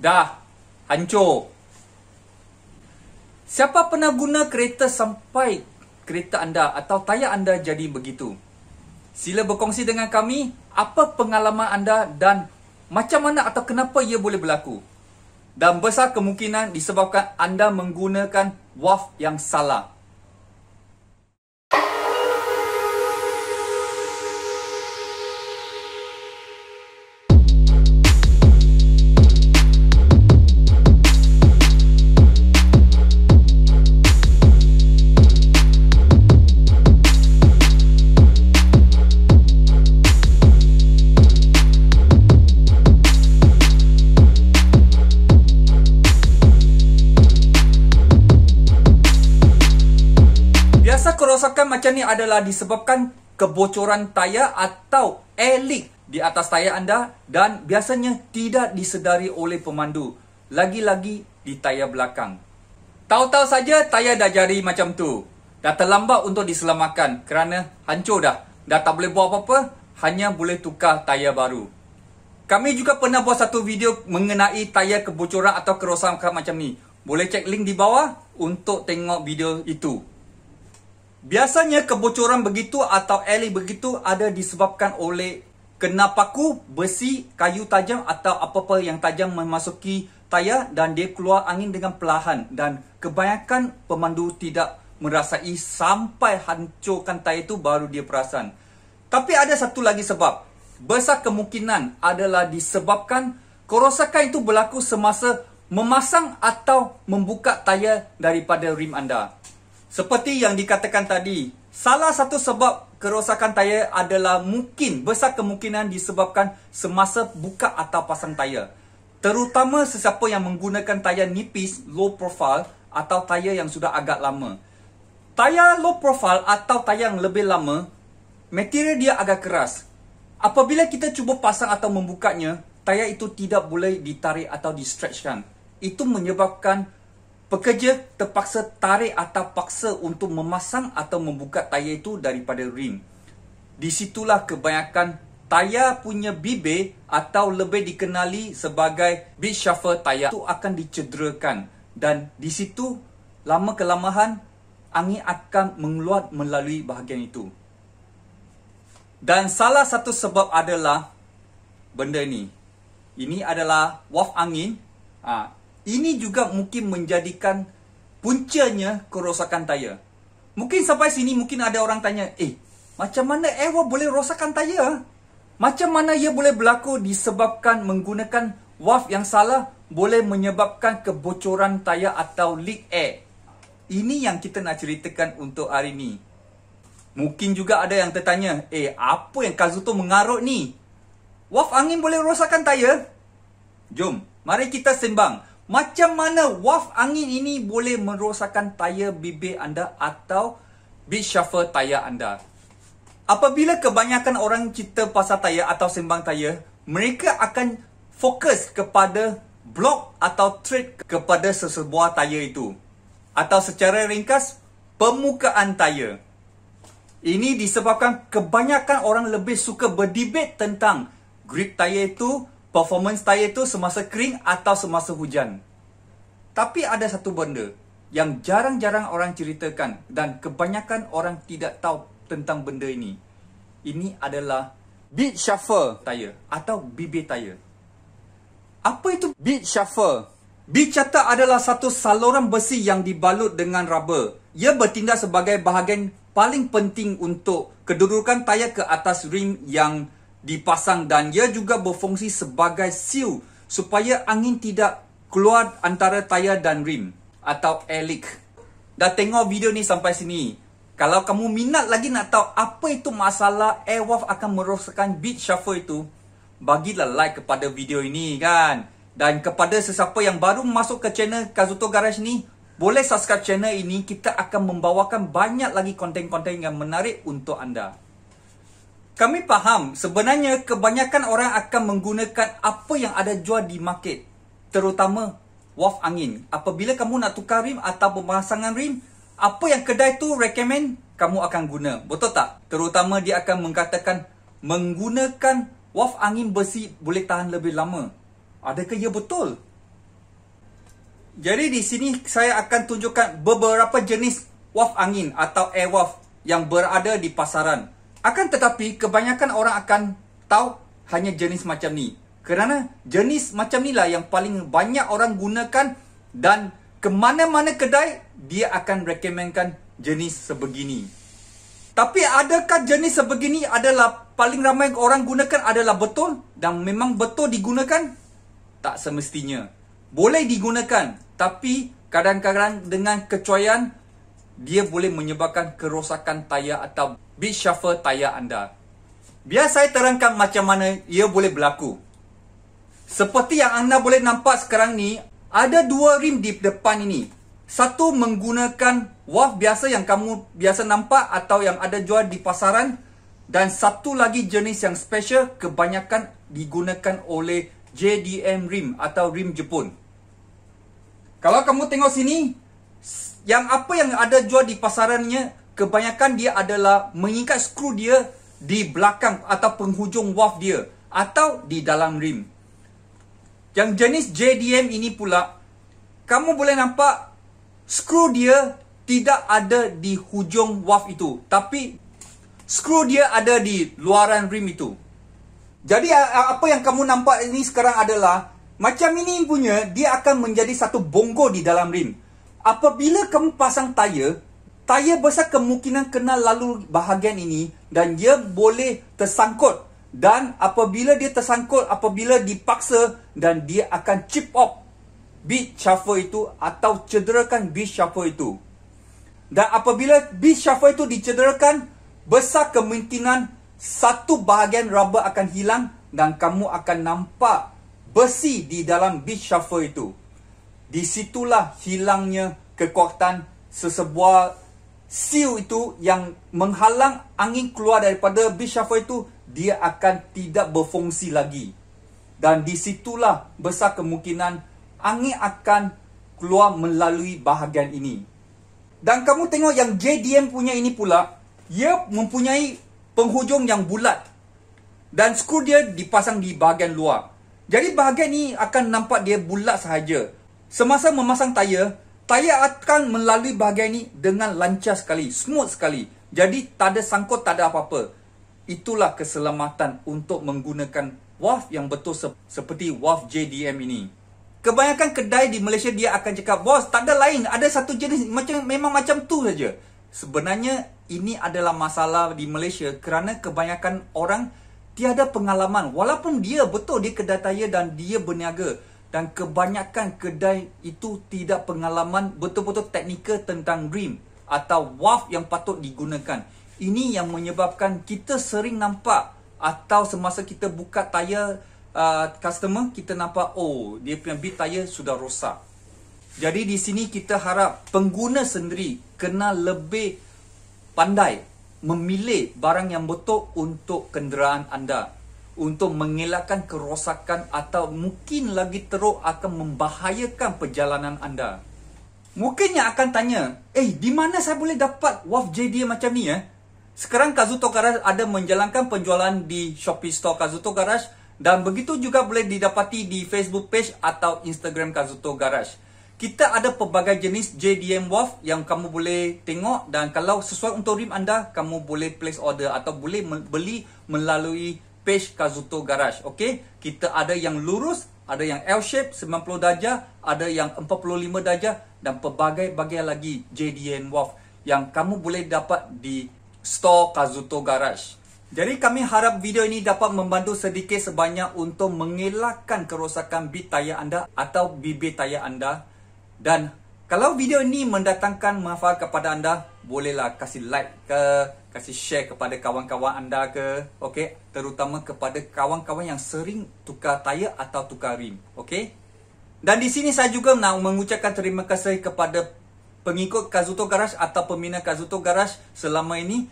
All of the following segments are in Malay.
Dah. Hancur. Siapa pernah guna kereta sampai kereta anda atau tayar anda jadi begitu? Sila berkongsi dengan kami apa pengalaman anda dan macam mana atau kenapa ia boleh berlaku? Dan besar kemungkinan disebabkan anda menggunakan waf yang salah. macam ni adalah disebabkan kebocoran tayar atau air leak di atas tayar anda dan biasanya tidak disedari oleh pemandu. Lagi-lagi di tayar belakang. Tahu-tahu saja tayar dah jari macam tu. Dah terlambat untuk diselamatkan kerana hancur dah. Dah tak boleh buat apa-apa, hanya boleh tukar tayar baru. Kami juga pernah buat satu video mengenai tayar kebocoran atau kerosakan macam ni. Boleh cek link di bawah untuk tengok video itu. Biasanya kebocoran begitu atau alley begitu ada disebabkan oleh kena paku, besi, kayu tajam atau apa-apa yang tajam memasuki tayar dan dia keluar angin dengan perlahan dan kebanyakan pemandu tidak merasai sampai hancurkan tayar itu baru dia perasan. Tapi ada satu lagi sebab. Besar kemungkinan adalah disebabkan kerosakan itu berlaku semasa memasang atau membuka tayar daripada rim anda. Seperti yang dikatakan tadi, salah satu sebab kerosakan tayar adalah mungkin besar kemungkinan disebabkan semasa buka atau pasang tayar. Terutama sesiapa yang menggunakan tayar nipis low profile atau tayar yang sudah agak lama. Tayar low profile atau tayar yang lebih lama, material dia agak keras. Apabila kita cuba pasang atau membukanya, tayar itu tidak boleh ditarik atau di-stretchkan. Itu menyebabkan Pekerja terpaksa tarik atau paksa untuk memasang atau membuka tayar itu daripada rim. Di situlah kebanyakan tayar punya bibir atau lebih dikenali sebagai beach shuffle tayar itu akan dicederakan dan di situ lama kelamaan angin akan mengeluar melalui bahagian itu. Dan salah satu sebab adalah benda ini. Ini adalah waf angin. Ha, ini juga mungkin menjadikan puncanya kerosakan tayar. Mungkin sampai sini mungkin ada orang tanya, "Eh, macam mana Ewa boleh rosakkan tayar? Macam mana ia boleh berlaku disebabkan menggunakan waf yang salah boleh menyebabkan kebocoran tayar atau leak air?" Ini yang kita nak ceritakan untuk hari ini. Mungkin juga ada yang tertanya, "Eh, apa yang Kazuto mengarut ni? Waf angin boleh rosakkan tayar?" Jom, mari kita sembang. Macam mana waf angin ini boleh merosakkan tayar bibir anda atau beach shuffle tayar anda? Apabila kebanyakan orang cerita pasal tayar atau sembang tayar, mereka akan fokus kepada blok atau tread kepada sesebuah tayar itu. Atau secara ringkas, permukaan tayar. Ini disebabkan kebanyakan orang lebih suka berdebat tentang grip tayar itu performance tayar tu semasa kering atau semasa hujan. Tapi ada satu benda yang jarang-jarang orang ceritakan dan kebanyakan orang tidak tahu tentang benda ini. Ini adalah bead shuffle tayar atau BB tayar. Apa itu bead shuffle? Bead chatter adalah satu saluran besi yang dibalut dengan rubber. Ia bertindak sebagai bahagian paling penting untuk kedudukan tayar ke atas rim yang dipasang dan ia juga berfungsi sebagai seal supaya angin tidak keluar antara tayar dan rim atau air leak. Dah tengok video ni sampai sini. Kalau kamu minat lagi nak tahu apa itu masalah airwolf akan merosakkan beat shuffle itu, bagilah like kepada video ini kan. Dan kepada sesiapa yang baru masuk ke channel Kazuto Garage ni, boleh subscribe channel ini. Kita akan membawakan banyak lagi konten-konten yang menarik untuk anda. Kami faham sebenarnya kebanyakan orang akan menggunakan apa yang ada jual di market. Terutama waf angin. Apabila kamu nak tukar rim atau pemasangan rim, apa yang kedai tu recommend kamu akan guna. Betul tak? Terutama dia akan mengatakan menggunakan waf angin besi boleh tahan lebih lama. Adakah ia betul? Jadi di sini saya akan tunjukkan beberapa jenis waf angin atau air waf yang berada di pasaran. Akan tetapi kebanyakan orang akan tahu hanya jenis macam ni. Kerana jenis macam ni lah yang paling banyak orang gunakan dan ke mana-mana kedai dia akan rekomenkan jenis sebegini. Tapi adakah jenis sebegini adalah paling ramai orang gunakan adalah betul dan memang betul digunakan? Tak semestinya. Boleh digunakan tapi kadang-kadang dengan kecuaian dia boleh menyebabkan kerosakan tayar atau beat shuffle tayar anda. Biar saya terangkan macam mana ia boleh berlaku. Seperti yang anda boleh nampak sekarang ni, ada dua rim di depan ini. Satu menggunakan waf biasa yang kamu biasa nampak atau yang ada jual di pasaran. Dan satu lagi jenis yang special kebanyakan digunakan oleh JDM rim atau rim Jepun. Kalau kamu tengok sini, yang apa yang ada jual di pasarannya kebanyakan dia adalah mengikat skru dia di belakang atau penghujung waf dia atau di dalam rim. Yang jenis JDM ini pula, kamu boleh nampak skru dia tidak ada di hujung waf itu. Tapi skru dia ada di luaran rim itu. Jadi apa yang kamu nampak ini sekarang adalah macam ini punya dia akan menjadi satu bonggo di dalam rim. Apabila kamu pasang tayar, tayar besar kemungkinan kena lalu bahagian ini dan dia boleh tersangkut dan apabila dia tersangkut apabila dipaksa dan dia akan chip up bit shuffle itu atau cederakan bit shuffle itu dan apabila bit shuffle itu dicederakan besar kemungkinan satu bahagian rubber akan hilang dan kamu akan nampak besi di dalam bit shuffle itu di situlah hilangnya kekuatan sesebuah Siu itu yang menghalang angin keluar daripada bishafa itu dia akan tidak berfungsi lagi. Dan di situlah besar kemungkinan angin akan keluar melalui bahagian ini. Dan kamu tengok yang JDM punya ini pula, ia mempunyai penghujung yang bulat. Dan skru dia dipasang di bahagian luar. Jadi bahagian ini akan nampak dia bulat sahaja. Semasa memasang tayar, Tayar akan melalui bahagian ini dengan lancar sekali, smooth sekali. Jadi tak ada sangkut, tak ada apa-apa. Itulah keselamatan untuk menggunakan waf yang betul se seperti waf JDM ini. Kebanyakan kedai di Malaysia dia akan cakap, "Bos, tak ada lain, ada satu jenis macam memang macam tu saja." Sebenarnya ini adalah masalah di Malaysia kerana kebanyakan orang tiada pengalaman walaupun dia betul dia kedai tayar dan dia berniaga dan kebanyakan kedai itu tidak pengalaman betul-betul teknikal tentang rim atau waf yang patut digunakan. Ini yang menyebabkan kita sering nampak atau semasa kita buka tayar uh, customer, kita nampak oh dia punya bit tayar sudah rosak. Jadi di sini kita harap pengguna sendiri kena lebih pandai memilih barang yang betul untuk kenderaan anda untuk mengelakkan kerosakan atau mungkin lagi teruk akan membahayakan perjalanan anda. Mungkinnya akan tanya, eh di mana saya boleh dapat WAF JD macam ni eh? Sekarang Kazuto Garage ada menjalankan penjualan di Shopee Store Kazuto Garage dan begitu juga boleh didapati di Facebook page atau Instagram Kazuto Garage. Kita ada pelbagai jenis JDM WAF yang kamu boleh tengok dan kalau sesuai untuk rim anda, kamu boleh place order atau boleh beli melalui page Kazuto Garage. Okey, kita ada yang lurus, ada yang L shape 90 darjah, ada yang 45 darjah dan pelbagai-bagai lagi JDN Wolf yang kamu boleh dapat di store Kazuto Garage. Jadi kami harap video ini dapat membantu sedikit sebanyak untuk mengelakkan kerosakan bit tayar anda atau bibir tayar anda. Dan kalau video ini mendatangkan manfaat kepada anda, bolehlah kasih like ke, kasih share kepada kawan-kawan anda ke, okey, terutama kepada kawan-kawan yang sering tukar tayar atau tukar rim, okey. Dan di sini saya juga nak mengucapkan terima kasih kepada pengikut Kazuto Garage atau pembina Kazuto Garage selama ini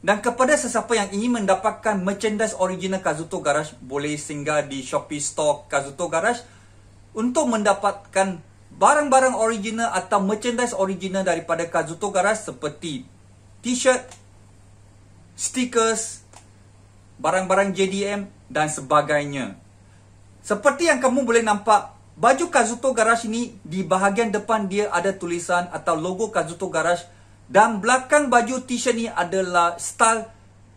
dan kepada sesiapa yang ingin mendapatkan merchandise original Kazuto Garage boleh singgah di Shopee Store Kazuto Garage untuk mendapatkan Barang-barang original atau merchandise original daripada Kazuto Garage seperti T-shirt, stickers, barang-barang JDM dan sebagainya. Seperti yang kamu boleh nampak, baju Kazuto Garage ini di bahagian depan dia ada tulisan atau logo Kazuto Garage dan belakang baju T-shirt ini adalah style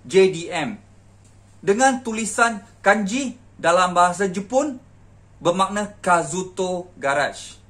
JDM dengan tulisan kanji dalam bahasa Jepun bermakna Kazuto Garage.